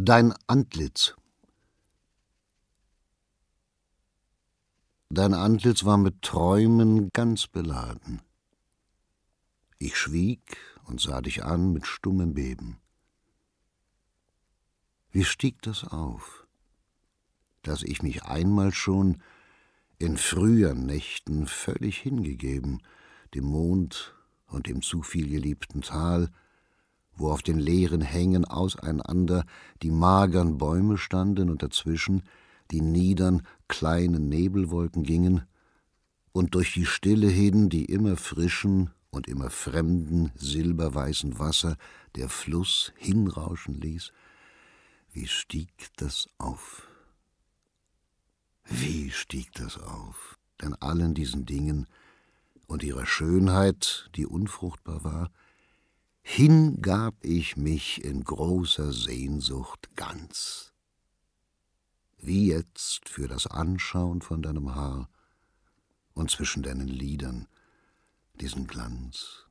Dein Antlitz. Dein Antlitz war mit Träumen ganz beladen. Ich schwieg und sah dich an mit stummem Beben. Wie stieg das auf, dass ich mich einmal schon in früheren Nächten völlig hingegeben, dem Mond und dem zu viel geliebten Tal, wo auf den leeren Hängen auseinander die magern Bäume standen und dazwischen die niedern kleinen Nebelwolken gingen, und durch die Stille hin die immer frischen und immer fremden silberweißen Wasser der Fluss hinrauschen ließ, wie stieg das auf? Wie stieg das auf? Denn allen diesen Dingen und ihrer Schönheit, die unfruchtbar war, hingab ich mich in großer Sehnsucht ganz. Wie jetzt für das Anschauen von deinem Haar und zwischen deinen Lidern, diesen Glanz,